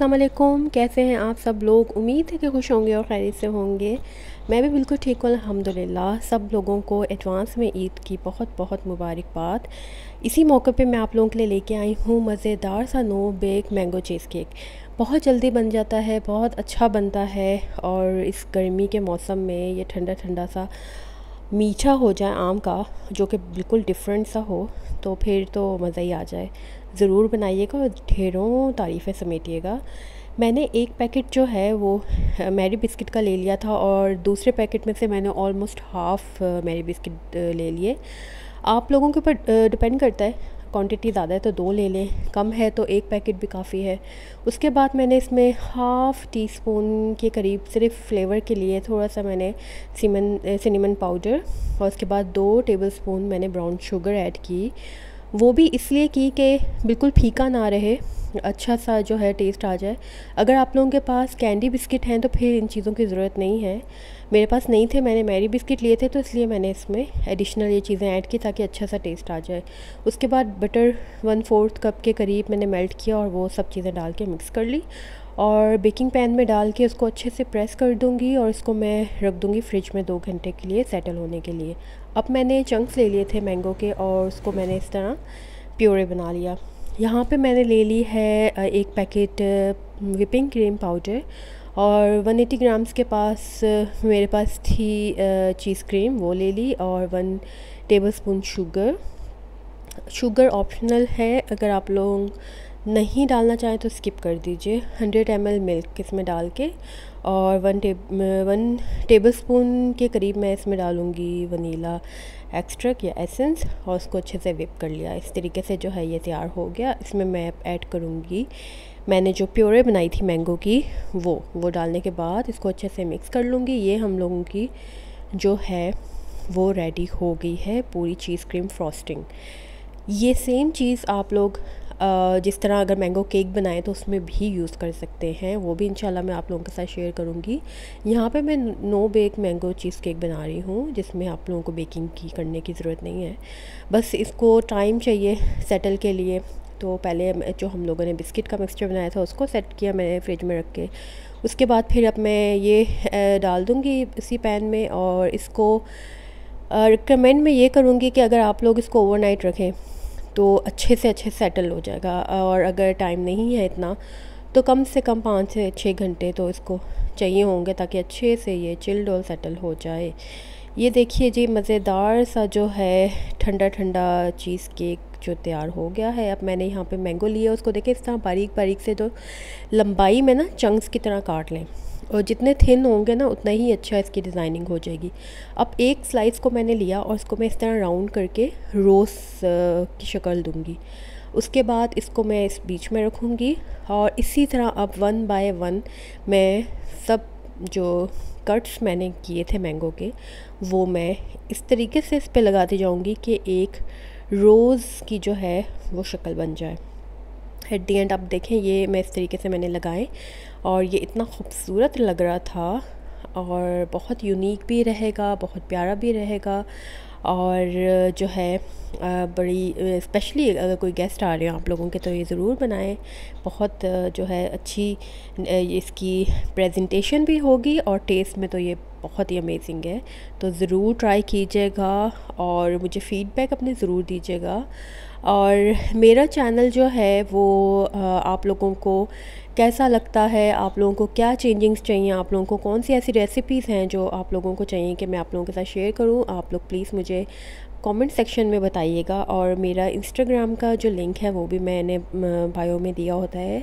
असलम कैसे हैं आप सब लोग उम्मीद है कि खुश होंगे और खैरियत से होंगे मैं भी बिल्कुल ठीक हूँ अलहमदिल्ला सब लोगों को एडवांस में ईद की बहुत बहुत मुबारकबाद इसी मौके पे मैं आप लोगों के लिए लेके आई हूँ मज़ेदार सा no bake mango cheesecake बहुत जल्दी बन जाता है बहुत अच्छा बनता है और इस गर्मी के मौसम में ये ठंडा ठंडा सा मीठा हो जाए आम का जो कि बिल्कुल डिफरेंट सा हो तो फिर तो मज़ा ही आ जाए ज़रूर बनाइएगा और ढेरों तारीफ़ें समेटिएगा मैंने एक पैकेट जो है वो मैरी बिस्किट का ले लिया था और दूसरे पैकेट में से मैंने ऑलमोस्ट हाफ़ मैरी बिस्किट ले लिए आप लोगों के ऊपर डिपेंड करता है क्वांटिटी ज़्यादा है तो दो ले लें कम है तो एक पैकेट भी काफ़ी है उसके बाद मैंने इसमें हाफ़ टी स्पून के करीब सिर्फ फ्लेवर के लिए थोड़ा सा मैंने सीमन सिनेमन पाउडर और उसके बाद दो टेबल स्पून मैंने ब्राउन शुगर ऐड की वो भी इसलिए की कि बिल्कुल फीका ना रहे अच्छा सा जो है टेस्ट आ जाए अगर आप लोगों के पास कैंडी बिस्किट हैं तो फिर इन चीज़ों की ज़रूरत नहीं है मेरे पास नहीं थे मैंने मैरी बिस्किट लिए थे तो इसलिए मैंने इसमें एडिशनल ये चीज़ें ऐड की ताकि अच्छा सा टेस्ट आ जाए उसके बाद बटर वन फोर्थ कप के करीब मैंने मेल्ट किया और वो सब चीज़ें डाल के मिक्स कर ली और बेकिंग पैन में डाल के उसको अच्छे से प्रेस कर दूंगी और इसको मैं रख दूंगी फ्रिज में दो घंटे के लिए सेटल होने के लिए अब मैंने चंक्स ले लिए थे मैंगो के और उसको मैंने इस तरह प्योरे बना लिया यहाँ पे मैंने ले ली है एक पैकेट विपिंग क्रीम पाउडर और 180 ग्राम्स के पास मेरे पास थी चीज़ क्रीम वो ले ली और one tablespoon sugar sugar optional है अगर आप लोग नहीं डालना चाहें तो स्किप कर दीजिए 100 एम मिल्क इसमें डाल के और one tab one tablespoon के करीब मैं इसमें डालूँगी वनीला एक्स्ट्रा या एसेंस और उसको अच्छे से विप कर लिया इस तरीके से जो है ये तैयार हो गया इसमें मैं ऐड करूँगी मैंने जो प्योरे बनाई थी मैंगो की वो वो डालने के बाद इसको अच्छे से मिक्स कर लूँगी ये हम लोगों की जो है वो रेडी हो गई है पूरी चीज़ क्रीम फ्रॉस्टिंग ये सेम चीज़ आप लोग जिस तरह अगर मैंगो केक बनाए तो उसमें भी यूज़ कर सकते हैं वो भी इंशाल्लाह मैं आप लोगों के साथ शेयर करूँगी यहाँ पे मैं no bake mango cheesecake बना रही हूँ जिसमें आप लोगों को बेकिंग की करने की ज़रूरत नहीं है बस इसको टाइम चाहिए सेटल के लिए तो पहले जो हम लोगों ने बिस्किट का मिक्सचर बनाया था उसको सेट किया मैंने फ्रिज में रख के उसके बाद फिर अब मैं ये डाल दूँगी इसी पैन में और इसको रिकमेंड मैं ये करूँगी कि अगर आप लोग इसको ओवरनाइट रखें तो अच्छे से अच्छे सेटल हो जाएगा और अगर टाइम नहीं है इतना तो कम से कम पाँच से छः घंटे तो इसको चाहिए होंगे ताकि अच्छे से ये चिल्ड और सेटल हो जाए ये देखिए जी मज़ेदार सा जो है ठंडा ठंडा चीज़ केक जो तैयार हो गया है अब मैंने यहाँ पे मैंगो लिया उसको देखिए इस तरह बारीक बारीक से जो तो लंबाई में ना चंक्स की तरह काट लें और जितने थिन होंगे ना उतना ही अच्छा इसकी डिज़ाइनिंग हो जाएगी अब एक स्लाइस को मैंने लिया और इसको मैं इस तरह राउंड करके रोज़ uh, की शक्ल दूँगी उसके बाद इसको मैं इस बीच में रखूँगी और इसी तरह अब वन बाय वन मैं सब जो कट्स मैंने किए थे मैंगो के वो मैं इस तरीके से इस पर लगाती जाऊँगी कि एक रोज़ की जो है वो शक्ल बन जाए एट दी एंड आप देखें ये मैं इस तरीके से मैंने लगाए और ये इतना खूबसूरत लग रहा था और बहुत यूनिक भी रहेगा बहुत प्यारा भी रहेगा और जो है बड़ी स्पेशली अगर कोई गेस्ट आ रहे हो आप लोगों के तो ये ज़रूर बनाएं बहुत जो है अच्छी इसकी प्रेजेंटेशन भी होगी और टेस्ट में तो ये बहुत ही अमेजिंग है तो ज़रूर ट्राई कीजिएगा और मुझे फ़ीडबैक अपने ज़रूर दीजिएगा और मेरा चैनल जो है वो आप लोगों को कैसा लगता है आप लोगों को क्या चेंजिंग्स चाहिए आप लोगों को कौन सी ऐसी रेसिपीज़ हैं जो आप लोगों को चाहिए कि मैं आप लोगों के साथ शेयर करूं आप लोग प्लीज़ मुझे कमेंट सेक्शन में बताइएगा और मेरा इंस्टाग्राम का जो लिंक है वो भी मैंने बायो में दिया होता है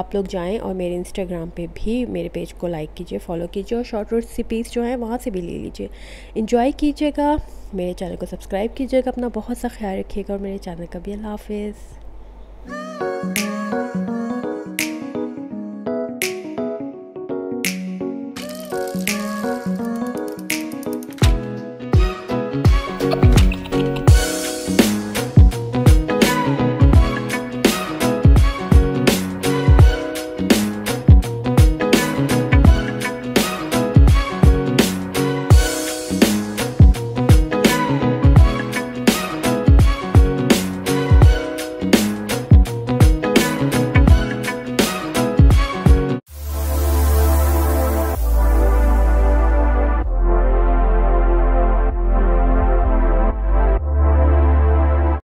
आप लोग जाएं और मेरे इंस्टाग्राम पे भी मेरे पेज को लाइक कीजिए फॉलो कीजिए और शॉर्ट रेसिपीज़ जो हैं वहाँ से भी ले लीजिए इन्जॉय कीजिएगा मेरे चैनल को सब्सक्राइब कीजिएगा अपना बहुत सा ख्याल रखिएगा और मेरे चैनल का भी अल्लाह हाफिज़